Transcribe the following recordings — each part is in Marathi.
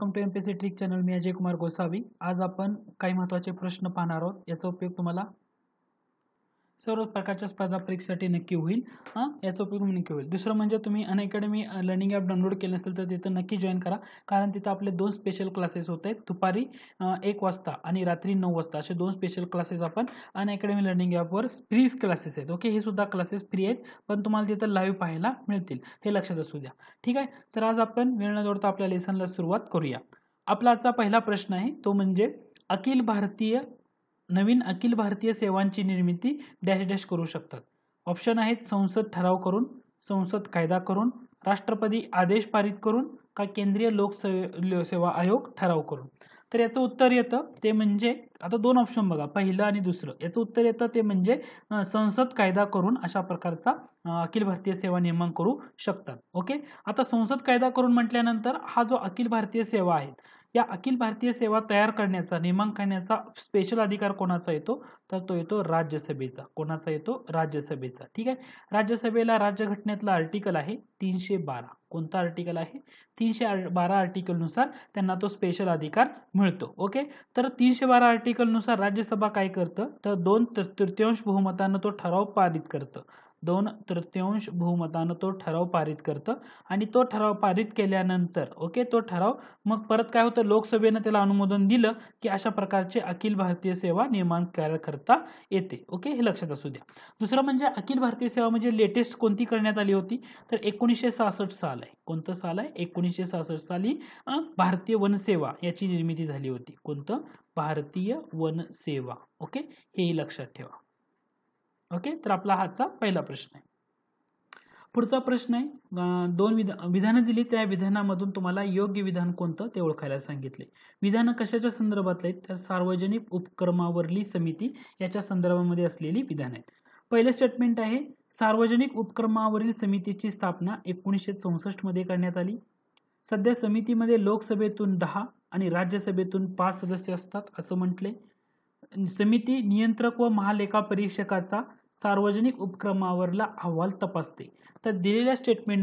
वेलकम टू ट्रिक चॅनल मी अजय कुमार गोसावी आज आपण काही महत्त्वाचे प्रश्न पाहणार आहोत याचा उपयोग तुम्हाला सर्व प्रकारच्या स्पर्धा परीक्षेसाठी नक्की होईल हां याचा उपयोग नक्की होईल दुसरं म्हणजे तुम्ही अनअकॅडमी लर्निंग ॲप डाउनलोड केलं असेल तर तिथं नक्की जॉईन करा कारण तिथं आपले दोन स्पेशल क्लासेस होत आहेत दुपारी एक वाजता आणि रात्री नऊ वाजता असे दोन स्पेशल क्लासेस आपण अनअकॅडमी लर्निंग ॲपवर फ्री क्लासेस आहेत ओके हे सुद्धा क्लासेस फ्री आहेत पण तुम्हाला तिथं लाईव्ह पाहायला मिळतील हे लक्षात असू द्या ठीक आहे तर आज आपण वेळ न जोडता आपल्या लेसनला सुरुवात करूया आपला आजचा पहिला प्रश्न आहे तो म्हणजे अखिल भारतीय नवीन अखिल भारतीय सेवांची निर्मिती डॅश डॅश करू शकतात ऑप्शन आहेत संसद ठराव करून संसद कायदा करून राष्ट्रपती आदेश पारित करून का केंद्रीय लोकसेवा सेवा आयोग ठराव करून तर याचं उत्तर येतं ते म्हणजे आता दोन ऑप्शन बघा पहिलं आणि दुसरं याचं उत्तर येतं ते म्हणजे संसद कायदा करून अशा प्रकारचा अखिल भारतीय सेवा निर्माण करू शकतात ओके आता संसद कायदा करून म्हटल्यानंतर हा जो अखिल भारतीय सेवा आहे या अखिल भारतीय सेवा तयार करण्याचा नेमण करण्याचा स्पेशल अधिकार कोणाचा येतो तर तो येतो राज्यसभेचा कोणाचा येतो राज्यसभेचा ठीक आहे राज्यसभेला राज्यघटनेतला आर्टिकल आहे तीनशे बारा कोणता आर्टिकल आहे तीनशे बारा आर्टिकलनुसार त्यांना तो स्पेशल अधिकार मिळतो ओके तर तीनशे बारा आर्टिकलनुसार राज्यसभा काय करतं तर दोन तृतीयांश बहुमतानं तो ठराव पारित करतं दोन तृतीयांश बहुमतानं तो ठराव पारित करतं आणि तो ठराव पारित केल्यानंतर ओके तो ठराव मग परत काय होतं लोकसभेनं त्याला अनुमोदन दिलं की अशा प्रकारचे अखिल भारतीय सेवा निर्माण करता येते ओके हे लक्षात असू द्या दुसरं म्हणजे अखिल भारतीय सेवा म्हणजे लेटेस्ट कोणती करण्यात आली होती तर एकोणीसशे सहासष्ट साल आहे कोणतं साल आहे एकोणीसशे सहासष्ट साली भारतीय वनसेवा याची निर्मिती झाली होती कोणतं भारतीय वनसेवा ओके हे लक्षात ठेवा ओके तर आपला हाचा पहिला प्रश्न आहे पुढचा प्रश्न आहे दोन विधा विधानं दिली त्या विधानामधून तुम्हाला योग्य विधान कोणतं ते ओळखायला सांगितले विधानं कशाच्या संदर्भातले तर सार्वजनिक उपक्रमावरली समिती याच्या संदर्भामध्ये असलेली विधान आहेत पहिलं स्टेटमेंट आहे सार्वजनिक उपक्रमावरील समितीची स्थापना एकोणीसशे चौसष्ट मध्ये करण्यात आली सध्या समितीमध्ये लोकसभेतून दहा आणि राज्यसभेतून पाच सदस्य असतात असं म्हटले समिती नियंत्रक व महालेखा परीक्षकाचा सार्वजनिक उपक्रमावरला अहवाल तपासते तर दिलेल्या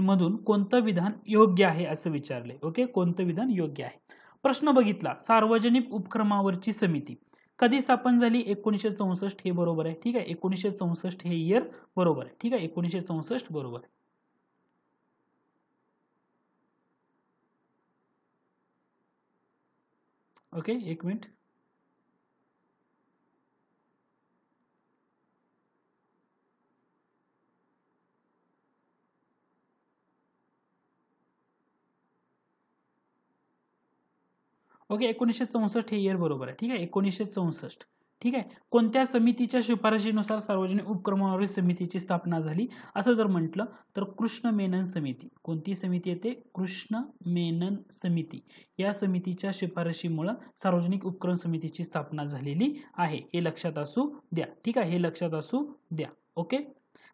मधून कोणतं विधान योग्य आहे असं विचारले ओके कोणतं विधान योग्य आहे प्रश्न बघितला सार्वजनिक उपक्रमावरची समिती कधी स्थापन झाली एकोणीसशे चौसष्ट हे बरोबर आहे ठीक आहे एकोणीसशे चौसष्ट हे इयर बरोबर आहे ठीक आहे एकोणीसशे चौसष्ट बरोबर आहे ओके एक मिनिट ओके एकोणीसशे चौसष्ट हे इयर बरोबर आहे ठीक आहे एकोणीसशे चौसष्ट ठीक आहे कोणत्या समितीच्या शिफारशीनुसार सार्वजनिक उपक्रमावरील समितीची स्थापना झाली असं जर म्हटलं तर कृष्ण मेनन समिती कोणती समिती येते कृष्ण मेनन समिती या समितीच्या शिफारशीमुळे सार्वजनिक उपक्रम समितीची स्थापना झालेली आहे हे लक्षात असू द्या ठीक आहे हे लक्षात असू द्या ओके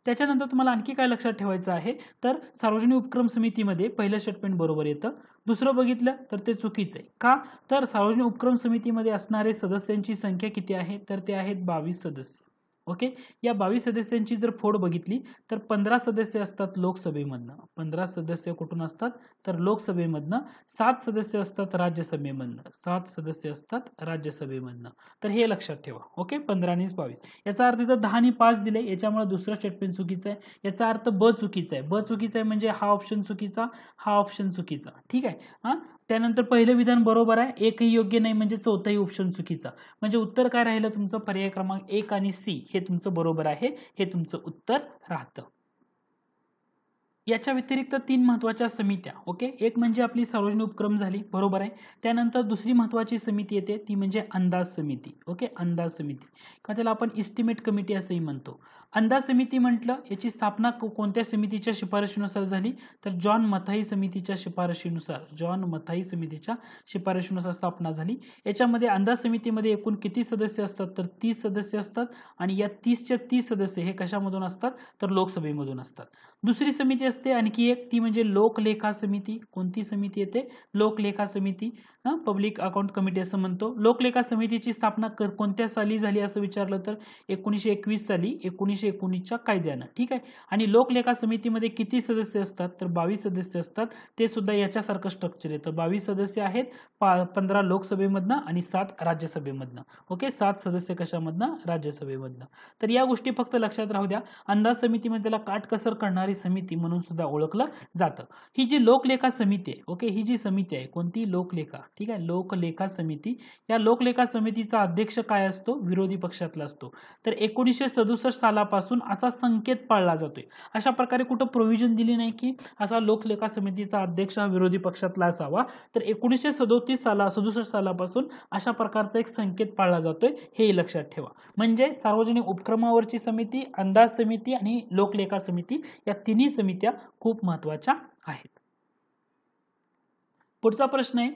त्याच्यानंतर तुम्हाला आणखी काय लक्षात ठेवायचं आहे तर सार्वजनिक उपक्रम समितीमध्ये पहिलं स्टेटमेंट बरोबर येतं दुसरं बघितलं तर ते चुकीचं आहे का तर सार्वजनिक उपक्रम समितीमध्ये असणारे सदस्यांची संख्या किती आहे तर ते आहेत बावीस सदस्य ओके या बावीस सदस्यांची जर फोड बघितली तर पंधरा सदस्य असतात लोकसभेमधनं पंधरा सदस्य कुठून असतात तर लोकसभेमधनं सात सदस्य असतात राज्यसभेमधनं सात सदस्य असतात राज्यसभेमधनं तर हे लक्षात ठेवा ओके पंधरा आणि बावीस याचा अर्थ जर दहा आणि पाच दिले याच्यामुळे दुसरं स्टेटमेंट चुकीचं आहे याचा अर्थ ब चुकीचा आहे ब चुकीचा आहे म्हणजे हा ऑप्शन चुकीचा हा ऑप्शन चुकीचा ठीक आहे त्यानंतर पहिलं विधान बरोबर आहे एकही योग्य नाही म्हणजे चौथाही ऑप्शन चुकीचा म्हणजे उत्तर काय राहिलं तुमचं पर्याय क्रमांक एक आणि सी हे तुमचं बरोबर आहे हे तुमचं उत्तर राहतं याच्या व्यतिरिक्त तीन महत्त्वाच्या समित्या ओके एक म्हणजे आपली सार्वजनिक उपक्रम झाली बरोबर आहे त्यानंतर दुसरी महत्वाची समिती येते ती म्हणजे अंदाज समिती ओके अंदाज समिती किंवा त्याला आपण इस्टिमेट कमिटी असंही म्हणतो अंदाज समिती म्हटलं याची स्थापना कोणत्या समितीच्या शिफारशीनुसार झाली तर जॉन मथाई समितीच्या शिफारशीनुसार जॉन मथाई समितीच्या शिफारशीनुसार स्थापना झाली याच्यामध्ये अंदाज समितीमध्ये एकूण किती सदस्य असतात तर तीस सदस्य असतात आणि या तीसच्या तीस सदस्य हे कशामधून असतात तर लोकसभेमधून असतात दुसरी समिती असते आणखी एक ती म्हणजे लोकलेखा समिती कोणती समिती येते लोकलेखा समिती पब्लिक अकाउंट कमिटी असं म्हणतो लोकलेखा समितीची स्थापना कोणत्या साली झाली असं विचारलं तर एकोणीशे एकवीस साली एकोणीसशे एकोणीसच्या कायद्यानं ठीक आहे आणि लोकलेखा समितीमध्ये किती सदस्य असतात तर बावीस सदस्य असतात ते सुद्धा याच्यासारखं स्ट्रक्चर येतं बावीस सदस्य आहेत पंधरा लोकसभेमधनं आणि सात राज्यसभेमधनं ओके सात सदस्य कशामधनं राज्यसभेमधनं तर या गोष्टी फक्त लक्षात राहू द्या अंदाज समितीमध्ये त्याला काटकसर करणारी समिती म्हणून सुद्धा ओळखलं जातं ही जी लोकलेखा समिती आहे ओके ही जी समिती आहे कोणती लोकलेखा ठीक आहे लोकलेखा समिती या लोकलेखा समितीचा अध्यक्ष काय असतो विरोधी पक्षातला असतो तर एकोणीसशे सदुसष्ट सालापासून असा संकेत पाळला जातोय अशा प्रकारे कुठं प्रोव्हिजन दिली नाही की असा लोकलेखा समितीचा अध्यक्ष हा विरोधी पक्षातला असावा तर एकोणीसशे सदोतीस साला सदुसष्ट सालापासून अशा प्रकारचा एक संकेत पाळला जातोय हे लक्षात ठेवा म्हणजे सार्वजनिक उपक्रमावरची समिती अंदाज समिती आणि लोकलेखा समिती या तिन्ही समित्या खूप महत्वाच्या आहेत पुढचा प्रश्न आहे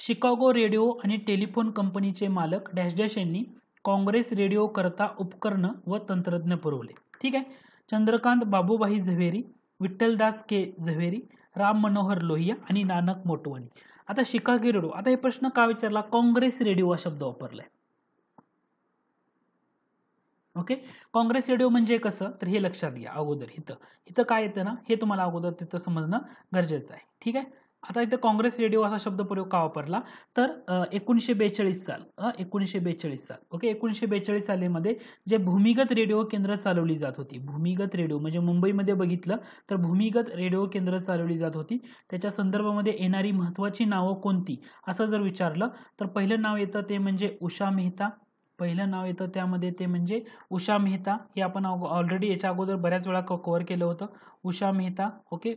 शिकागो रेडिओ आणि टेलिफोन कंपनीचे मालक डॅश डॅश यांनी काँग्रेस रेडिओ करता उपकरण व तंत्रज्ञ पुरवले ठीक आहे चंद्रकांत बाबूबाई झवेरी विठ्ठलदास के झवेरी राम मनोहर लोहिया आणि नानक मोटवानी आता शिकागो रेडिओ आता हे प्रश्न का विचारला काँग्रेस रेडिओ हा शब्द वापरलाय ओके काँग्रेस रेडिओ म्हणजे कसं तर हे लक्षात घ्या अगोदर इथं इथं काय येतं ना हे तुम्हाला अगोदर तिथं समजणं गरजेचं आहे ठीक आहे आता इथं काँग्रेस रेडिओ असा प्रयोग का वापरला तर एकोणीसशे बेचाळीस साल एकोणीसशे बेचाळीस साल ओके एकोणीसशे बेचाळीस सालीमध्ये जे भूमिगत रेडिओ केंद्र चालवली जात होती भूमिगत रेडिओ म्हणजे मुंबईमध्ये बघितलं तर भूमिगत रेडिओ केंद्र चालवली जात होती त्याच्या संदर्भामध्ये येणारी महत्त्वाची नावं कोणती असं जर विचारलं तर पहिलं नाव येतं ते म्हणजे उषा मेहता पहिलं नाव येतं त्यामध्ये ते म्हणजे उषा मेहता हे आपण ऑलरेडी याच्या अगोदर बऱ्याच वेळा क कवर केलं होतं उषा मेहता ओके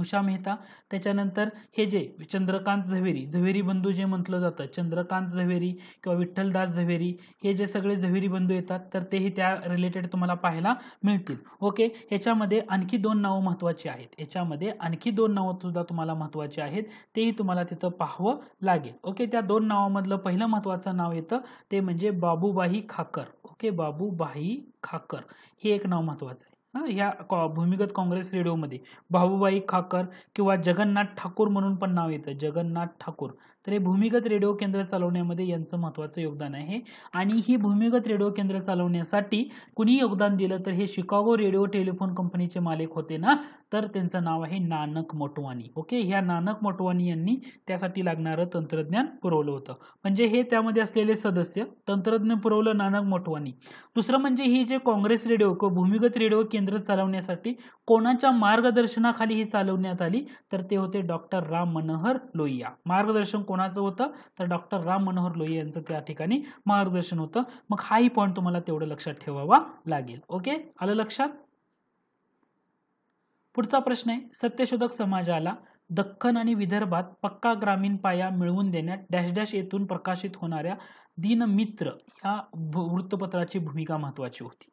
उषा मेहता त्याच्यानंतर हे जे चंद्रकांत झवेरी झवेरी बंधू जे म्हटलं जातं चंद्रकांत झवेरी किंवा विठ्ठलदास झवेरी हे जे सगळे झवेरी बंधू येतात तर तेही त्या रिलेटेड तुम्हाला पाहायला मिळतील ओके ह्याच्यामध्ये आणखी दोन नावं महत्त्वाची आहेत याच्यामध्ये आणखी दोन नावं सुद्धा तुम्हाला महत्वाची आहेत तेही तुम्हाला तिथं पाहावं लागेल ओके त्या दोन नावामधलं पहिलं महत्त्वाचं नाव येतं ते म्हणजे बाबूबाई खाकर ओके बाबूबाई खाकर हे एक नाव महत्त्वाचं आहे या भूमिगत काँग्रेस रेडिओमध्ये भाऊबाई खाकर किंवा जगन्नाथ ठाकूर म्हणून पण नाव येतं जगन्नाथ ठाकूर तर हे भूमिगत रेडिओ केंद्र चालवण्यामध्ये यांचं महत्त्वाचं योगदान आहे आणि ही भूमिगत रेडिओ केंद्र चालवण्यासाठी कुणी योगदान दिलं तर हे शिकागो रेडिओ टेलिफोन कंपनीचे मालक होते ना तर त्यांचं नाव आहे नानक मोटवानी ओके ह्या नानक मोटवानी यांनी त्यासाठी लागणारं तंत्रज्ञान पुरवलं होतं म्हणजे हे त्यामध्ये असलेले सदस्य तंत्रज्ञान पुरवलं नानक मोटवानी दुसरं म्हणजे ही जे काँग्रेस रेडिओ किंवा भूमिगत रेडिओ केंद्र चालवण्यासाठी कोणाच्या मार्गदर्शनाखाली ही चालवण्यात आली तर ते होते डॉक्टर राम मनोहर लोहिया मार्गदर्शन कोणाचं होतं तर डॉक्टर राम मनोहर लोही यांचं त्या ठिकाणी मार्गदर्शन होतं मग हाही पॉईंट तुम्हाला तेवढं लक्षात ठेवावा लागेल ओके आलं लक्षात पुढचा प्रश्न आहे सत्यशोधक समाजाला दख्खन आणि विदर्भात पक्का ग्रामीण पाया मिळवून देण्यात डॅश डॅश येथून प्रकाशित होणाऱ्या दिनमित्र या वृत्तपत्राची भूमिका महत्वाची होती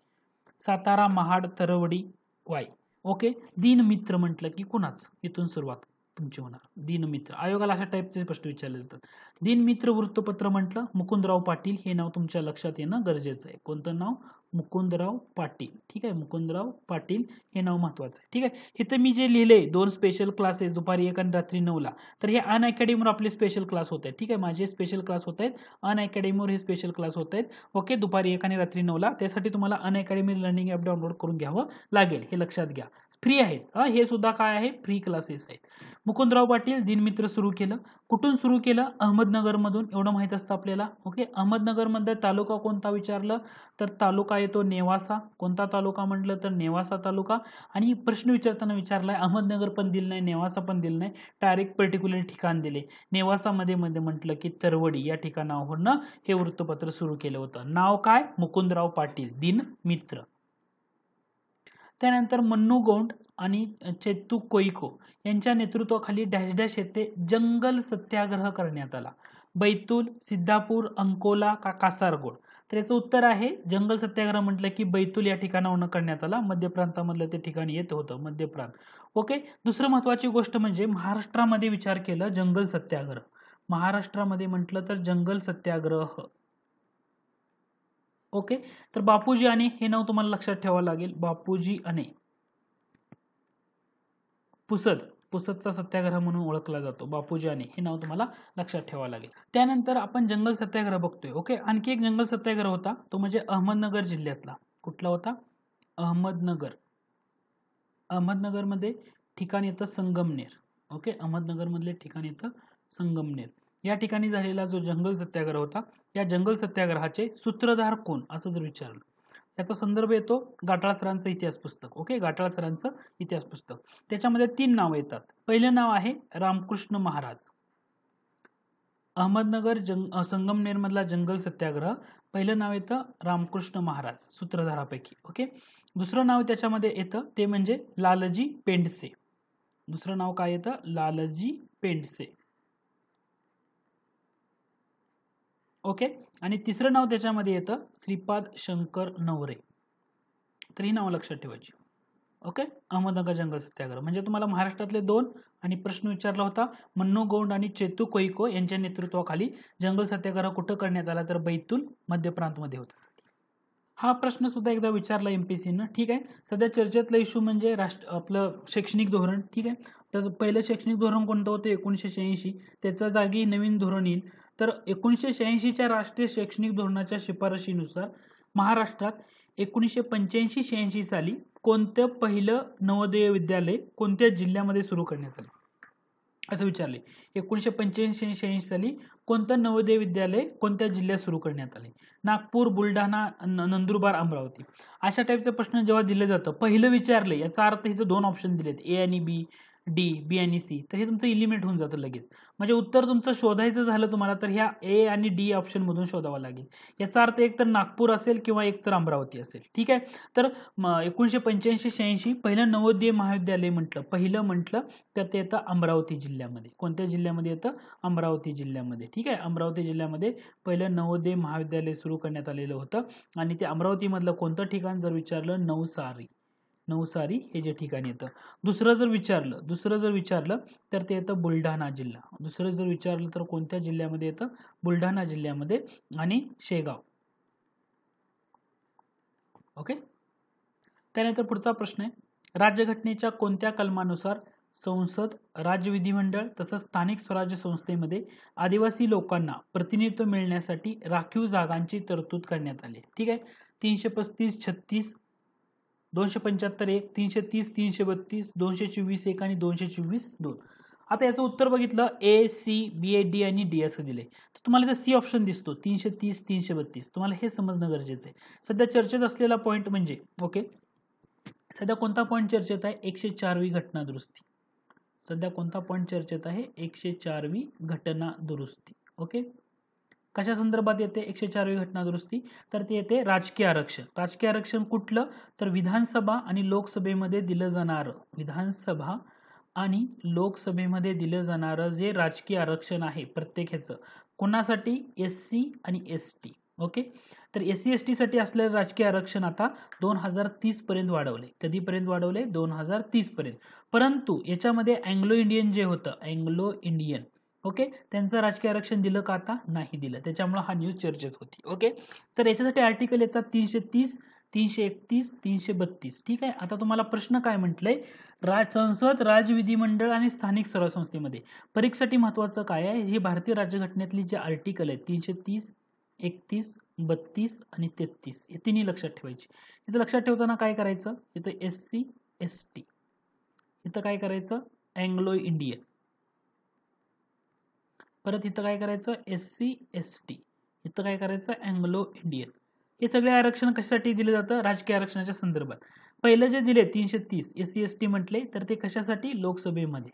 सातारा महाड तरवडी वाई ओके दिनमित्र म्हटलं की कुणाच इथून सुरुवात तुमचे दिनमित्र आयोगाला अशा टाईपचे प्रश्न विचारले जातात दिनमित्र वृत्तपत्र म्हटलं मुकुंदराव पाटील हे नाव तुमच्या लक्षात येणं गरजेचं आहे कोणतं नाव मुकुंदराव पाटील ठीक आहे मुकुंदराव पाटील हे नाव महत्वाचं आहे ठीक आहे इथं मी जे लिहिले दोन स्पेशल क्लासेस दुपारी एक आणि रात्री नऊला तर हे अन अकॅडमीवर आपले स्पेशल क्लास होत आहेत ठीक आहे माझे स्पेशल क्लास होत आहेत अन अकॅडमीवर हे स्पेशल क्लास होत आहेत ओके दुपारी एक आणि रात्री नऊला त्यासाठी तुम्हाला Unacademy learning app download करून घ्यावं लागेल हे लक्षात घ्या फ्री आहेत हे सुद्धा काय आहे फ्री क्लासेस आहेत मुकुंदराव पाटील दिनमित्र सुरू केलं कुठून सुरू केलं अहमदनगरमधून एवढं माहीत असतं आपल्याला ओके अहमदनगरमध्ये तालुका कोणता विचारलं तर तालुका येतो नेवासा कोणता तालुका म्हटलं तर नेवासा तालुका आणि प्रश्न विचारताना विचारलाय अहमदनगर पण दिल नाही नेवासा पण दिल नाही डायरेक्ट पर्टिक्युलर ठिकाण दिले नेवासामध्ये मध्ये म्हटलं की तरवडी या ठिकाणावरनं हे वृत्तपत्र सुरू केलं होतं नाव काय मुकुंदराव पाटील दिनमित्र त्यानंतर मन्नू गोंड आणि चेत्तू कोइको यांच्या नेतृत्वाखाली डॅश डॅश येथे जंगल सत्याग्रह करण्यात आला बैतूल सिद्धापूर अंकोला का कासारगोड तर याचं उत्तर आहे जंगल सत्याग्रह म्हटलं की बैतूल या ठिकाणावरून करण्यात आला मध्य प्रांतामधलं ते ठिकाण येत होतं मध्य प्रांत ओके दुसरं महत्वाची गोष्ट म्हणजे महाराष्ट्रामध्ये विचार केला जंगल सत्याग्रह महाराष्ट्रामध्ये म्हटलं तर जंगल सत्याग्रह ओके तर बापूजी आणि हे नाव तुम्हाला लक्षात ठेवावं लागेल बापूजी आणि पुसद पुसदचा सत्याग्रह म्हणून ओळखला जातो बापूजी आणि हे नाव तुम्हाला लक्षात ठेवावं लागेल त्यानंतर आपण जंगल सत्याग्रह बघतोय ओके आणखी एक जंगल सत्याग्रह होता तो म्हणजे अहमदनगर जिल्ह्यातला कुठला होता अहमदनगर अहमदनगरमध्ये ठिकाण येतं संगमनेर ओके अहमदनगरमधले ठिकाण येतं संगमनेर या ठिकाणी झालेला जो जंगल सत्याग्रह होता या जंगल सत्याग्रहाचे सूत्रधार कोण असं जर विचारलं त्याचा संदर्भ येतो गाटाळ सरांचं इतिहास पुस्तक ओके गाटाळ सरांचं इतिहास पुस्तक त्याच्यामध्ये तीन नावं येतात पहिलं नाव आहे रामकृष्ण महाराज अहमदनगर जंग मधला जंगल सत्याग्रह पहिलं नाव येतं रामकृष्ण महाराज सूत्रधारापैकी ओके दुसरं नाव त्याच्यामध्ये येतं ते म्हणजे लालजी पेंडसे दुसरं नाव काय येतं लालजी पेंडसे ओके आणि तिसरं नाव त्याच्यामध्ये येतं श्रीपाद शंकर नवरे तर ही नावं लक्षात ठेवायची ओके अहमदनगर जंगल सत्याग्रह म्हणजे तुम्हाला महाराष्ट्रातले दोन आणि प्रश्न विचारला होता मन्नू गोंड आणि चेतू कोईको यांच्या नेतृत्वाखाली जंगल सत्याग्रह कुठं करण्यात आला तर बैतूल मध्य प्रांतमध्ये होता हा प्रश्न सुद्धा एकदा विचारला एम पी सीनं ठीक आहे सध्या चर्चेतला इश्यू म्हणजे राष्ट्र आपलं शैक्षणिक धोरण ठीक आहे तर पहिलं शैक्षणिक धोरण कोणतं होतं एकोणीसशे शहाऐंशी त्याच्या जागी नवीन धोरण येईल तर एकोणीसशे शहाऐंशीच्या राष्ट्रीय शैक्षणिक धोरणाच्या शिफारशीनुसार महाराष्ट्रात एकोणीसशे पंच्याऐंशी शहाऐंशी साली कोणतं पहिलं नवोदय विद्यालय कोणत्या जिल्ह्यामध्ये सुरू करण्यात आले असं विचारले एकोणीसशे पंच्याऐंशी शहाऐंशी साली कोणतं नवोदय विद्यालय कोणत्या जिल्ह्यात सुरू करण्यात आले नागपूर बुलढाणा नंदुरबार अमरावती अशा टाईपचा प्रश्न जेव्हा दिले जातं पहिलं विचारलं याचा अर्थ इथं दोन ऑप्शन दिलेत ए आणि बी डी बी आणि सी तर हे तुमचं इलिमिनेट होऊन जातं लगेच म्हणजे उत्तर तुमचं शोधायचं झालं तुम्हाला तर ह्या ए आणि डी ऑप्शनमधून शोधावं लागेल याचा अर्थ एक तर नागपूर असेल किंवा एक तर अमरावती असेल ठीक आहे तर एकोणीसशे पंच्याऐंशी शहाऐंशी पहिलं नवोदय महाविद्यालय म्हटलं पहिलं म्हटलं तर ते येतं अमरावती जिल्ह्यामध्ये कोणत्या जिल्ह्यामध्ये येतं अमरावती जिल्ह्यामध्ये ठीक आहे अमरावती जिल्ह्यामध्ये पहिलं नवोदय महाविद्यालय सुरू करण्यात आलेलं होतं आणि ते अमरावतीमधलं कोणतं ठिकाण जर विचारलं नवसारी नवसारी हे जे ठिकाणी येतं दुसरं जर विचारलं दुसरं जर विचारलं तर ते येतं बुलढाणा जिल्हा दुसरं जर विचारलं तर कोणत्या जिल्ह्यामध्ये येतं बुलढाणा जिल्ह्यामध्ये आणि शेगाव ओके त्यानंतर पुढचा प्रश्न आहे राज्यघटनेच्या कोणत्या कलमानुसार संसद राज्य विधिमंडळ तसंच स्थानिक स्वराज्य संस्थेमध्ये आदिवासी लोकांना प्रतिनिधित्व मिळण्यासाठी राखीव जागांची तरतूद करण्यात आली ठीक आहे तीनशे पस्तीस छत्तीस दोनशे पंच्याहत्तर एक तीनशे तीस तीनशे बत्तीस दोनशे चोवीस एक आणि दोनशे चोवीस दोन आता याचं उत्तर बघितलं A C B A D आणि डी असं दिले तर तुम्हाला इथं सी ऑप्शन दिसतो तीनशे तीस तीनशे बत्तीस तुम्हाला हे समजणं गरजेचं आहे सध्या चर्चेत असलेला पॉईंट म्हणजे ओके सध्या कोणता पॉईंट चर्चेत आहे एकशे चारवी घटना दुरुस्ती सध्या कोणता पॉईंट चर्चेत आहे एकशे चारवी घटना दुरुस्ती ओके कशा संदर्भात येते एकशे चारवी घटना दुरुस्ती तर ते येते राजकीय आरक्षण राजकीय आरक्षण कुठलं तर विधानसभा आणि लोकसभेमध्ये दिलं जाणारं विधानसभा आणि लोकसभेमध्ये दिलं जाणारं जे राजकीय आरक्षण आहे प्रत्येक ह्याचं कोणासाठी एस सी आणि एस टी ओके तर एस सी एस साठी असलेलं राजकीय आरक्षण आता दोन हजार पर्यंत वाढवले कधीपर्यंत वाढवले दोन हजार पर्यंत परंतु याच्यामध्ये अँग्लो इंडियन जे होतं अँग्लो इंडियन ओके त्यांचं राजकीय आरक्षण दिलं का आता नाही दिलं त्याच्यामुळे हा न्यूज चर्चेत होती ओके तर याच्यासाठी आर्टिकल येतात तीनशे तीस तीनशे एकतीस तीनशे बत्तीस ठीक आहे आता तुम्हाला प्रश्न काय म्हटलंय राज संसद राज विधिमंडळ आणि स्थानिक सर्व संस्थेमध्ये परीक्षेसाठी महत्वाचं काय आहे हे भारतीय राज्यघटनेतली जे आर्टिकल आहेत तीनशे तीस एकतीस बत्तीस आणि तेहतीस हे तिन्ही लक्षात ठेवायची इथं लक्षात ठेवताना काय करायचं इथं एस सी एस टी इथं काय करायचं अँग्लो इंडियन परत इथं काय करायचं एस सी एस टी इथं काय करायचं अँग्लो इंडियन हे सगळे आरक्षण कशासाठी दिलं जातं राजकीय आरक्षणाच्या संदर्भात पहिले जे दिले तीनशे तीस एस सी एस टी म्हटले तर ते कशासाठी लोकसभेमध्ये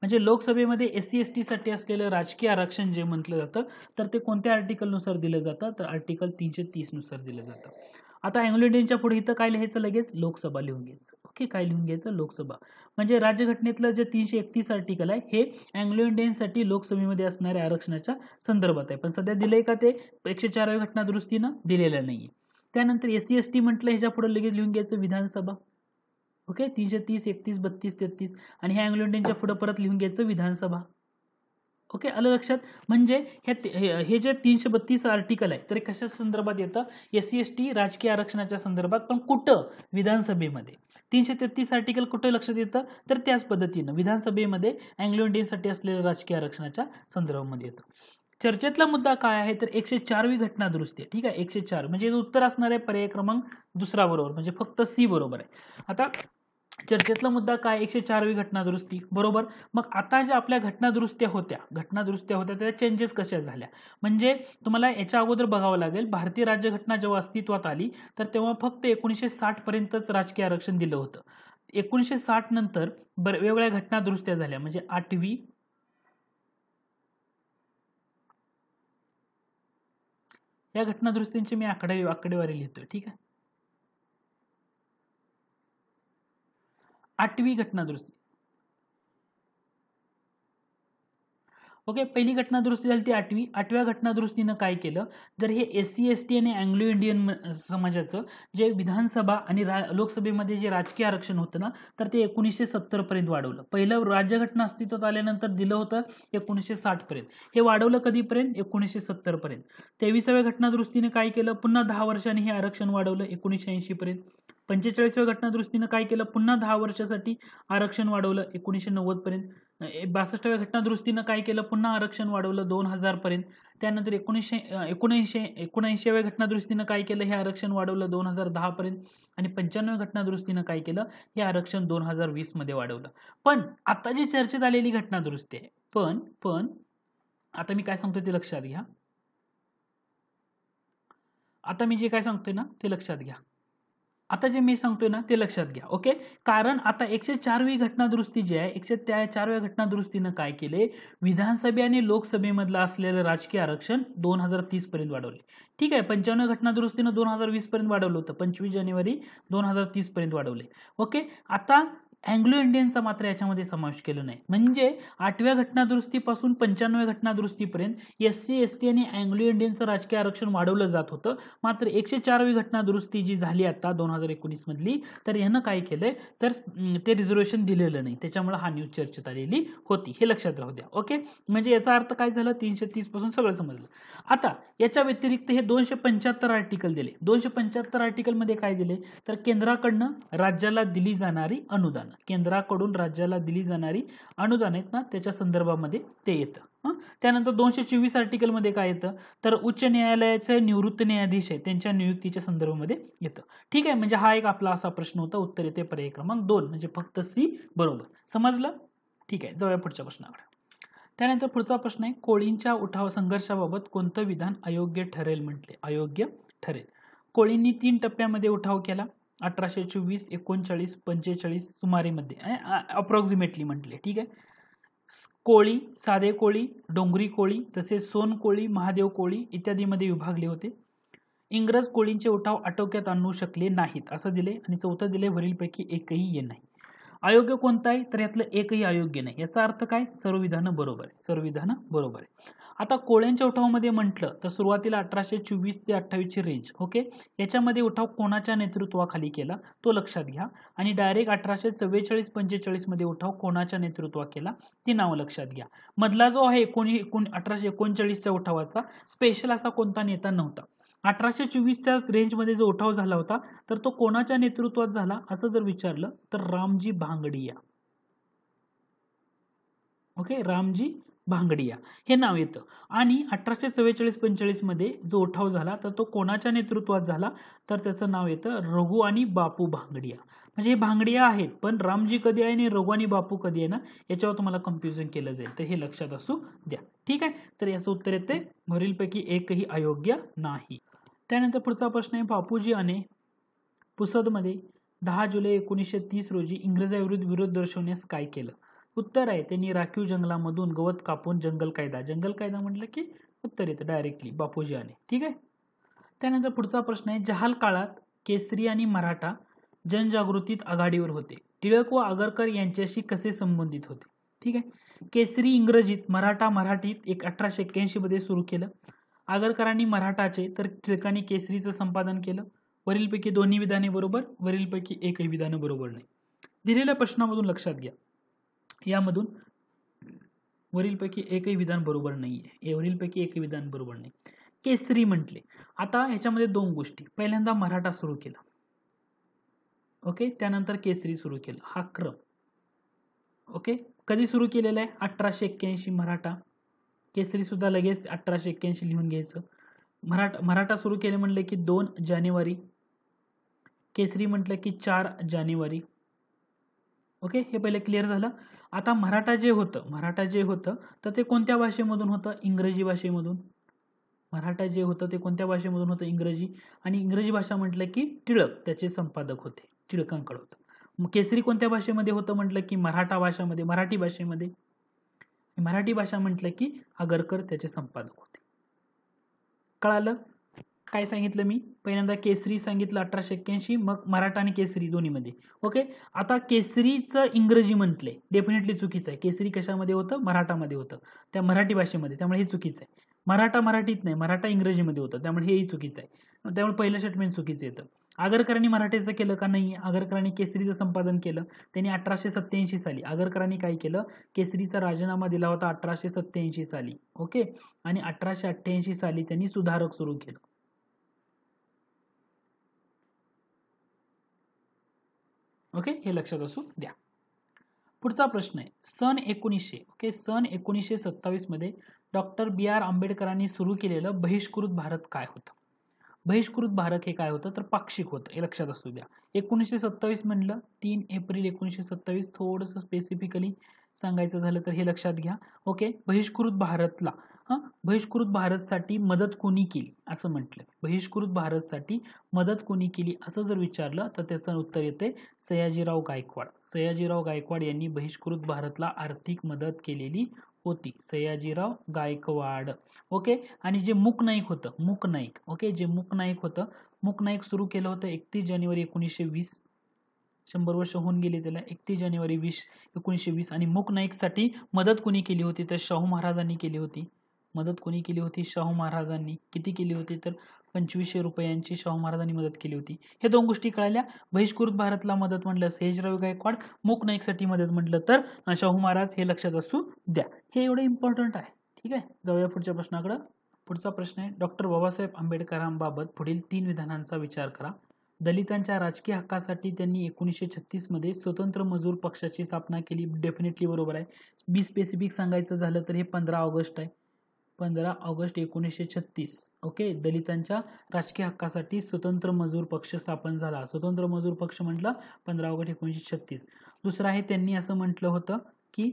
म्हणजे लोकसभेमध्ये एस सी एस टीसाठी असलेलं राजकीय आरक्षण जे म्हटलं जातं तर ते कोणत्या आर्टिकलनुसार दिलं जातं तर आर्टिकल तीनशे तीसनुसार दिलं जातं आता अँग्लो इंडियनच्या पुढे इथं काय लिहायचं लगेच लोकसभा लिहून घ्यायचं ओके काय लिहून घ्यायचं लोकसभा म्हणजे राज्यघटनेतलं जे तीनशे एकतीस आर्टिकल आहे हे अँग्लो इंडियनसाठी लोकसभेमध्ये असणाऱ्या आरक्षणाच्या संदर्भात आहे पण सध्या दिलं का ते एकशे व्या घटना दुरुस्तीनं दिलेलं नाही त्यानंतर एस सी एस टी म्हटलं ह्याच्या पुढे लगेच लिहून घ्यायचं विधानसभा ओके तीनशे तीस एकतीस बत्तीस तेहतीस आणि ह्या अँग्लो इंडियनच्या पुढे परत लिहून घ्यायचं विधानसभा ओके आलं लक्षात म्हणजे हे जे तीनशे बत्तीस आर्टिकल आहे तर कशा संदर्भात येतं एस सी एस टी राजकीय आरक्षणाच्या संदर्भात पण कुठं विधानसभेमध्ये तीनशे तेहतीस आर्टिकल कुठे लक्षात येतं तर त्याच पद्धतीनं विधानसभेमध्ये अँग्लो इंडियनसाठी असलेल्या राजकीय आरक्षणाच्या संदर्भामध्ये येतं चर्चेतला मुद्दा काय आहे तर एकशे चारवी घटना दुरुस्ती ठीक आहे एकशे चार म्हणजे उत्तर असणार आहे पर्याय क्रमांक दुसरा बरोबर म्हणजे फक्त सी बरोबर आहे आता चर्चेतला मुद्दा काय एकशे चारवी घटना दुरुस्ती बरोबर मग आता ज्या आपल्या घटना दुरुस्त्या होत्या घटना दुरुस्त्या होत्या त्या चेंजेस कशा झाल्या म्हणजे तुम्हाला याच्या अगोदर बघावं लागेल भारतीय राज्यघटना जेव्हा अस्तित्वात आली तर तेव्हा फक्त एकोणीसशे साठ पर्यंतच राजकीय आरक्षण दिलं होतं एकोणीसशे साठ नंतर बर वेगवेगळ्या घटना दुरुस्त्या झाल्या म्हणजे आठवी या घटना मी आकडे आकडेवारी लिहितोय ठीक आहे आठवी घटना दुरुस्ती ओके okay, पहिली घटना दुरुस्ती झाली ती आठवी आठव्या घटना दुरुस्तीनं काय केलं तर हे एस सी एस टी आणि अँग्लो इंडियन समाजाचं जे विधानसभा आणि लोकसभेमध्ये जे राजकीय आरक्षण होतं ना तर ते एकोणीसशे पर्यंत वाढवलं पहिलं राज्यघटना अस्तित्वात आल्यानंतर दिलं होतं एकोणीसशे पर्यंत हे वाढवलं कधीपर्यंत एकोणीसशे सत्तरपर्यंत तेविसाव्या घटना दुरुस्तीने काय केलं पुन्हा दहा वर्षांनी हे आरक्षण वाढवलं एकोणीसशे पर्यंत पंचेचाळीसव्या घटनादुरुस्तीनं काय केलं पुन्हा दहा वर्षासाठी आरक्षण वाढवलं एकोणीशे नव्वद पर्यंत बासष्टव्या घटनादुरुस्तीनं काय केलं पुन्हा आरक्षण वाढवलं दोन हजार पर्यंत त्यानंतर एकोणीसशे एकोणऐंशी एकोणऐंशीव्या घटनादुरुस्तीनं काय केलं हे आरक्षण वाढवलं दोन हजार दहा पर्यंत आणि पंच्याण्णव घटनादुरुस्तीनं काय केलं हे आरक्षण दोन हजार वीस मध्ये वाढवलं पण आता जी चर्चेत आलेली घटनादृष्टी आहे पण पण आता मी काय सांगतोय ते लक्षात घ्या आता मी जे काय सांगतोय ना ते लक्षात घ्या आता जे मी सांगतोय ना ते लक्षात घ्या ओके कारण आता एकशे चारवी घटनादुरुस्ती जी आहे एकशे त्या चारव्या घटनादुरुस्तीनं काय केले विधानसभे आणि लोकसभेमधलं असलेलं राजकीय आरक्षण दोन हजार तीस पर्यंत वाढवले ठीक आहे पंच्याण्णव घटनादुरुस्तीनं दोन हजार वीस पर्यंत वाढवलं होतं पंचवीस जानेवारी दोन हजार तीस पर्यंत वाढवले ओके आता अँग्लो इंडियनचा मात्र याच्यामध्ये समावेश केला नाही म्हणजे आठव्या घटना दुरुस्तीपासून पंच्याण्णव्या घटना दुरुस्तीपर्यंत एस सी एस टी आणि अँग्लो इंडियनचं राजकीय आरक्षण वाढवलं जात होतं मात्र एकशे चारवी घटना दुरुस्ती जी झाली आता दोन हजार एकोणीस मधली तर यानं काय केलंय तर ते रिझर्वेशन दिलेलं नाही त्याच्यामुळे हा न्यूज चर्चेत आलेली होती हे लक्षात राहू द्या ओके म्हणजे याचा अर्थ काय झाला तीनशे तीस पासून सगळं समजलं आता याच्या व्यतिरिक्त हे दोनशे पंच्याहत्तर आर्टिकल दिले दोनशे पंच्याहत्तर आर्टिकलमध्ये काय दिले तर केंद्राकडनं राज्याला दिली जाणारी अनुदान केंद्राकडून राज्याला दिली जाणारी अनुदान आहेत ना त्याच्या संदर्भामध्ये ते येतं त्यानंतर दोनशे चोवीस आर्टिकल मध्ये काय येतं तर उच्च न्यायालयाचे निवृत्त न्यायाधीश आहे त्यांच्या नियुक्तीच्या संदर्भामध्ये येतं ठीक आहे म्हणजे हा एक आपला असा प्रश्न होता उत्तर येते पर्याय क्रमांक दोन म्हणजे फक्त सी बरोबर समजलं ठीक आहे जाऊया पुढच्या प्रश्नाकडे त्यानंतर पुढचा प्रश्न आहे कोळींच्या उठाव संघर्षाबाबत कोणतं विधान अयोग्य ठरेल म्हटले अयोग्य ठरेल कोळींनी तीन टप्प्यामध्ये उठाव केला अठराशे चोवीस एकोणचाळीस पंचेचाळीस सुमारेमध्ये अप्रॉक्सिमेटली म्हटले ठीक आहे कोळी साधे कोळी डोंगरी कोळी तसेच सोन कोळी महादेव कोळी इत्यादीमध्ये विभागले होते इंग्रज कोळींचे उठाव आटोक्यात आणू शकले नाहीत असं दिले आणि चौथं दिले वरीलपैकी एकही ये नाही अयोग्य कोणता आहे तर यातलं एकही अयोग्य नाही याचा अर्थ काय सर्व विधानं बरोबर आहे सर्व विधानं बरोबर आहे आता कोळ्यांच्या उठावामध्ये म्हटलं तर सुरुवातीला अठराशे चोवीस ते अठ्ठावीसची रेंज ओके याच्यामध्ये उठाव कोणाच्या नेतृत्वाखाली केला तो लक्षात घ्या आणि डायरेक्ट अठराशे चव्वेचाळीस पंचेचाळीसमध्ये उठाव कोणाच्या नेतृत्वा केला ती नाव लक्षात घ्या मधला जो आहे एकोणी एकोण अठराशे एकोणचाळीसच्या उठावाचा स्पेशल असा कोणता नेता नव्हता अठराशे चोवीसच्या रेंजमध्ये जो उठाव झाला होता तर तो कोणाच्या नेतृत्वात झाला असं जर विचारलं तर रामजी भांगडिया ओके रामजी भांगडिया हे नाव येतं आणि अठराशे चव्वेचाळीस पंचेचाळीसमध्ये जो उठाव झाला तर तो कोणाच्या नेतृत्वात झाला तर त्याचं नाव येतं रघु आणि बापू भांगडिया म्हणजे हे भांगडिया आहेत पण रामजी कधी आहे आणि रघु आणि बापू कधी आहे ना याच्यावर तुम्हाला कन्फ्युजन केलं जाईल तर हे लक्षात असू द्या ठीक आहे तर याचं उत्तर येते वरीलपैकी एकही अयोग्य नाही त्यानंतर पुढचा प्रश्न आहे बापूजी आणि पुसदमध्ये दहा जुलै एकोणीसशे तीस रोजी इंग्रजाविरुद्ध विरोध दर्शवण्यास काय केलं उत्तर आहे त्यांनी राखीव जंगलामधून गवत कापून जंगल कायदा जंगल कायदा म्हटलं की उत्तर येतं डायरेक्टली बापूजी आणि ठीक आहे त्यानंतर पुढचा प्रश्न आहे जहाल काळात केसरी आणि मराठा जनजागृतीत आघाडीवर होते टिळक व आगरकर यांच्याशी कसे संबंधित होते ठीक आहे केसरी इंग्रजीत मराठा मराठीत एक अठराशे मध्ये सुरू केलं आगरकरांनी मराठाचे तर टिळकांनी केसरीचं संपादन केलं वरीलपैकी दोन्ही विधाने बरोबर वरीलपैकी एकही विधानं बरोबर नाही दिलेल्या प्रश्नामधून लक्षात घ्या यामधून वरीलपैकी एकही विधान बरोबर नाही आहे वरीलपैकी एकही विधान बरोबर नाही केसरी म्हटले आता ह्याच्यामध्ये दोन गोष्टी पहिल्यांदा मराठा सुरू केला ओके त्यानंतर केसरी सुरू केला हा क्रम ओके कधी सुरू केलेला आहे अठराशे एक्क्याऐंशी मराठा केसरी सुद्धा लगेच अठराशे एक्क्याऐंशी लिहून घ्यायचं मराठा मराठा सुरू केले म्हणले की दोन जानेवारी केसरी म्हटलं की चार जानेवारी ओके हे पहिले क्लिअर झालं आता मराठा जे होतं मराठा जे होतं तर ते कोणत्या भाषेमधून होतं इंग्रजी भाषेमधून मराठा जे होतं ते कोणत्या भाषेमधून होतं इंग्रजी आणि इंग्रजी भाषा म्हटलं की टिळक त्याचे संपादक होते टिळकांकडे होतं केसरी कोणत्या भाषेमध्ये होतं म्हटलं की मराठा भाषामध्ये मराठी भाषेमध्ये मराठी भाषा म्हटलं की आगरकर त्याचे संपादक होते कळालं काय सांगितलं मी पहिल्यांदा केसरी सांगितलं अठराशे एक्क्याऐंशी मग मराठा आणि केसरी दोन्हीमध्ये ओके आता केसरीचं इंग्रजी म्हटले डेफिनेटली चुकीचं आहे केसरी कशामध्ये होतं मराठामध्ये होतं त्या मराठी भाषेमध्ये त्यामुळे हे चुकीचं आहे मराठा मराठीत नाही मराठा इंग्रजीमध्ये होतं त्यामुळे हेही चुकीचं आहे त्यामुळे पहिलं स्टेटमेंट चुकीचं येतं आगरकरांनी मराठीचं केलं का नाही आगरकरांनी केसरीचं संपादन केलं त्यांनी अठराशे सत्त्याऐंशी साली आगरकरांनी काय केलं केसरीचा राजीनामा दिला होता अठराशे सत्त्याऐंशी साली ओके आणि अठराशे अठ्ठ्याऐंशी साली त्यांनी सुधारक सुरू केलं ओके हे लक्षात असू द्या पुढचा प्रश्न आहे सन एकोणीसशे ओके सन एकोणीसशे मध्ये डॉक्टर बी आर आंबेडकरांनी सुरू केलेलं बहिष्कृत भारत काय होतं बहिष्कृत भारत हे काय होतं तर पाक्षिक होतं हे लक्षात असू द्या एकोणीसशे सत्तावीस म्हणलं तीन एप्रिल एकोणीसशे सत्तावीस थोडंसं स्पेसिफिकली सांगायचं झालं तर हे लक्षात घ्या ओके बहिष्कृत भारतला हां बहिष्कृत भारतसाठी मदत कोणी केली असं म्हटलं बहिष्कृत भारतसाठी मदत कोणी केली असं जर विचारलं तर त्याचं उत्तर येते सयाजीराव गायकवाड सयाजीराव गायकवाड यांनी बहिष्कृत भारतला आर्थिक मदत केलेली होती सयाजीराव गायकवाड ओके आणि जे नाईक होतं नाईक ओके जे नाईक होतं मुकनाईक सुरू केलं होतं एकतीस जानेवारी एकोणीसशे वीस शंभर वर्ष होऊन गेले त्याला एकतीस जानेवारी वीस एकोणीसशे वीस आणि साठी मदत कोणी केली होती तर शाहू महाराजांनी केली होती मदत कोणी केली होती शाहू महाराजांनी किती केली होती तर पंचवीसशे रुपयांची शाहू महाराजांनी मदत केली होती हे दोन गोष्टी कळाल्या बहिष्कृत भारतला मदत म्हटलं सहेजराव गायकवाड मूक नाईकसाठी मदत म्हटलं तर शाहू महाराज हे लक्षात असू द्या हे एवढं इम्पॉर्टंट आहे ठीक आहे जाऊया पुढच्या प्रश्नाकडं पुढचा प्रश्न आहे डॉक्टर बाबासाहेब आंबेडकरांबाबत पुढील तीन विधानांचा विचार करा दलितांच्या राजकीय हक्कासाठी त्यांनी एकोणीसशे छत्तीसमध्ये स्वतंत्र मजूर पक्षाची स्थापना केली डेफिनेटली बरोबर आहे बी स्पेसिफिक सांगायचं झालं तर हे पंधरा ऑगस्ट आहे पंधरा ऑगस्ट एकोणीसशे छत्तीस ओके दलितांच्या राजकीय हक्कासाठी स्वतंत्र मजूर पक्ष स्थापन झाला स्वतंत्र मजूर पक्ष म्हटलं पंधरा ऑगस्ट एकोणीसशे छत्तीस दुसरं आहे त्यांनी असं म्हटलं होतं की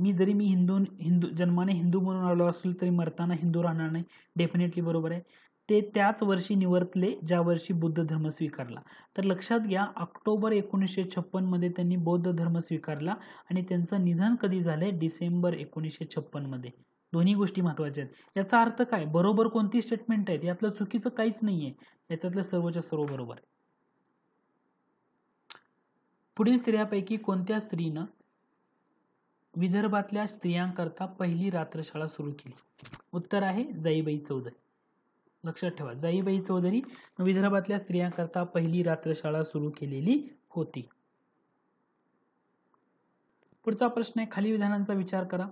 मी जरी मी हिंदू हिंदू जन्माने हिंदू म्हणून आलो असलो तरी मरताना हिंदू राहणार नाही डेफिनेटली बरोबर आहे ते त्याच वर्षी निवर्तले ज्या वर्षी बुद्ध धर्म स्वीकारला तर लक्षात घ्या ऑक्टोबर एकोणीसशे छप्पनमध्ये त्यांनी बौद्ध धर्म स्वीकारला आणि त्यांचं निधन कधी झालं डिसेंबर एकोणीसशे छप्पनमध्ये दोन्ही गोष्टी महत्वाच्या आहेत याचा अर्थ काय बरोबर कोणती स्टेटमेंट आहेत यातलं चुकीचं काहीच नाही आहे याच्यातलं सर्वच्या सर्व बरोबर आहे पुढील स्त्रियापैकी कोणत्या स्त्रीनं विदर्भातल्या स्त्रियांकरता पहिली रात्रशाळा सुरू केली उत्तर आहे जाईबाई चौधरी लक्षात ठेवा जाईबाई चौधरी विदर्भातल्या स्त्रियांकरता पहिली रात्रशाळा सुरू केलेली होती पुढचा प्रश्न आहे खाली विधानांचा विचार करा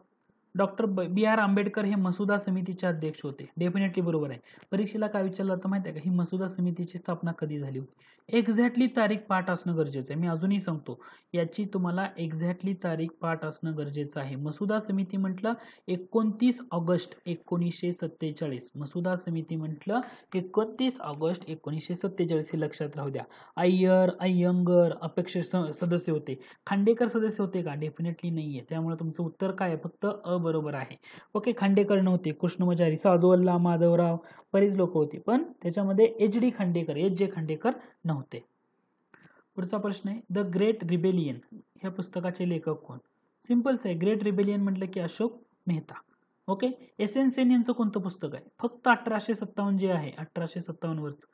डॉक्टर बी आर आंबेडकर हे मसुदा समितीचे अध्यक्ष होते डेफिनेटली बरोबर आहे परीक्षेला काय विचारलं तर माहिती आहे का ही मसुदा समितीची स्थापना कधी झाली होती एक्झॅक्टली तारीख पाठ असणं गरजेचं आहे मी अजूनही सांगतो याची तुम्हाला एक्झॅक्टली तारीख पाठ असणं गरजेचं आहे मसुदा समिती म्हटलं एकोणतीस ऑगस्ट एकोणीसशे सत्तेचाळीस मसुदा समिती म्हटलं एकोणतीस ऑगस्ट एकोणीसशे सत्तेचाळीस हे लक्षात राहू द्या अय्यर अय्यंगर अपेक्षित सदस्य होते खांडेकर सदस्य होते का डेफिनेटली नाही आहे त्यामुळे तुमचं उत्तर काय आहे फक्त बरोबर आहे ओके खांडेकर नव्हते कृष्णमचारी साधुवल्ला माधवराव बरेच लोक होते पण त्याच्यामध्ये H D Khandekar H J Khandekar नव्हते पुढचा प्रश्न आहे द ग्रेट रिबेलियन या पुस्तकाचे लेखक कोण सिम्पल्स आहे ग्रेट रिबेलियन म्हटलं की Ashok Mehta okay S N Sen यांचं कोणतं पुस्तक आहे फक्त अठराशे सत्तावन्न जे आहे अठराशे वरच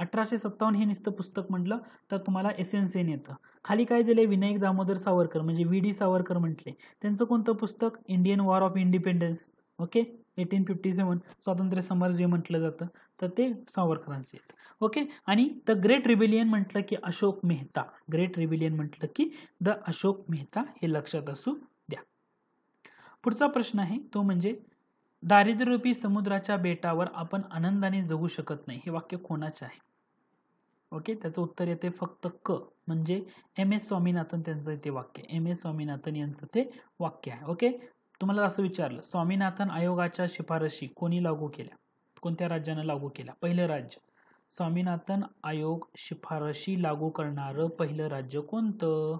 अठराशे सत्तावन्न हे निस्त पुस्तक म्हटलं तर तुम्हाला एस एन येतं खाली काय दिले विनायक दामोदर सावरकर म्हणजे व्ही डी सावरकर म्हटले त्यांचं कोणतं पुस्तक Indian war of independence okay eighteen fifty seven स्वातंत्र्य समर जे म्हटलं जातं तर ते सावरकरांचे आहेत ओके आणि द ग्रेट रिबिलियन म्हटलं की अशोक मेहता ग्रेट रिबिलियन म्हटलं की द अशोक मेहता हे लक्षात असू द्या पुढचा प्रश्न आहे तो म्हणजे दारिद्र्यरूपी समुद्राच्या बेटावर आपण आनंदाने जगू शकत नाही हे वाक्य कोणाचे आहे ओके त्याचं उत्तर येते फक्त क म्हणजे एम एस स्वामीनाथन त्यांचं ते वाक्य एम एस स्वामीनाथन यांचं ते वाक्य आहे ओके तुम्हाला असं विचारलं स्वामीनाथन आयोगाच्या शिफारशी कोणी लागू केल्या कोणत्या राज्यानं लागू केल्या पहिलं राज्य स्वामीनाथन आयोग शिफारशी लागू करणारं पहिलं राज्य कोणतं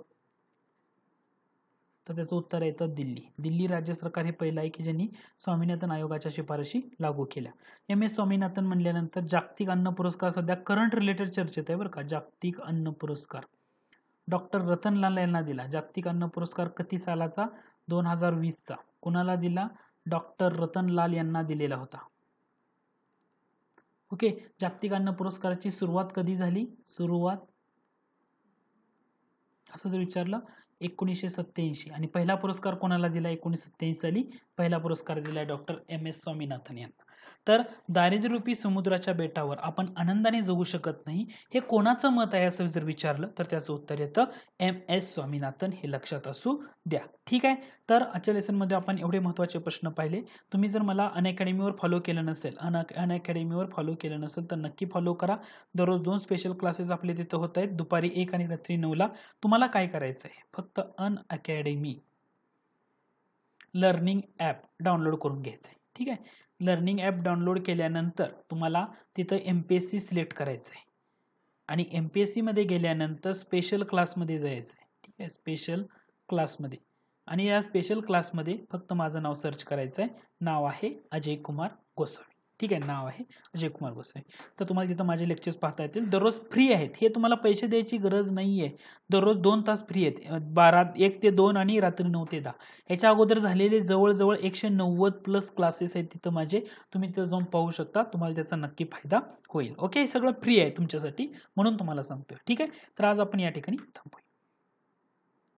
तर त्याचं उत्तर येतं दिल्ली दिल्ली राज्य सरकार हे पहिलं आहे की ज्यांनी स्वामीनाथन आयोगाच्या शिफारशी लागू केल्या एम एस स्वामीनाथन म्हणल्यानंतर जागतिक अन्न पुरस्कार सध्या करंट रिलेटेड चर्चेत आहे बरं का जागतिक अन्न पुरस्कार डॉक्टर रतनलाल यांना दिला जागतिक अन्न पुरस्कार किती सालाचा दोन हजार वीसचा कुणाला दिला डॉक्टर रतनलाल यांना दिलेला होता ओके जागतिक अन्न पुरस्काराची सुरुवात कधी झाली सुरुवात असं जर विचारलं एकोणीसशे सत्त्याऐंशी आणि पहिला पुरस्कार कोणाला दिला एकोणीसशे सत्याऐंशी साली पहिला पुरस्कार दिला डॉक्टर एम एस स्वामीनाथन यांना तर दारिद्र्यरूपी समुद्राच्या बेटावर आपण आनंदाने जगू शकत नाही हे कोणाचं मत आहे असं जर विचारलं तर त्याचं उत्तर येतं एम एस स्वामीनाथन हे लक्षात असू द्या ठीक आहे तर आजच्या लेसनमध्ये आपण एवढे महत्त्वाचे प्रश्न पाहिले तुम्ही जर मला अनअकॅडमीवर फॉलो केलं नसेल अन अनअकॅडमीवर फॉलो केलं नसेल तर नक्की फॉलो करा दररोज दोन स्पेशल क्लासेस आपले तिथं होत आहेत दुपारी एक आणि रात्री नऊला तुम्हाला काय करायचं आहे फक्त अनअकॅडमी लर्निंग ॲप डाउनलोड करून घ्यायचं आहे ठीक आहे लर्निंग ॲप डाउनलोड केल्यानंतर तुम्हाला तिथं M P S C select करायचं आहे आणि एम पी एस सीमध्ये गेल्यानंतर स्पेशल क्लासमध्ये जायचं आहे ठीक आहे स्पेशल क्लासमध्ये आणि या स्पेशल क्लासमध्ये फक्त माझं नाव सर्च करायचं आहे नाव आहे अजय कुमार गोसावी ठीक आहे नाव आहे अजय कुमार गोसाई तर तुम्हाला तिथं माझे लेक्चर्स पाहता येतील दररोज फ्री आहेत हे तुम्हाला पैसे द्यायची गरज नाही आहे दररोज दोन तास फ्री आहेत बारा एक ते दोन आणि रात्री नऊ ते दहा याच्या अगोदर झालेले जवळजवळ एकशे नव्वद प्लस क्लासेस आहेत तिथं माझे तुम्ही तिथं जाऊन पाहू शकता तुम्हाला त्याचा नक्की फायदा होईल ओके हे सगळं फ्री आहे तुमच्यासाठी म्हणून तुम्हाला सांगतोय ठीक आहे तर आज आपण या ठिकाणी थांबूया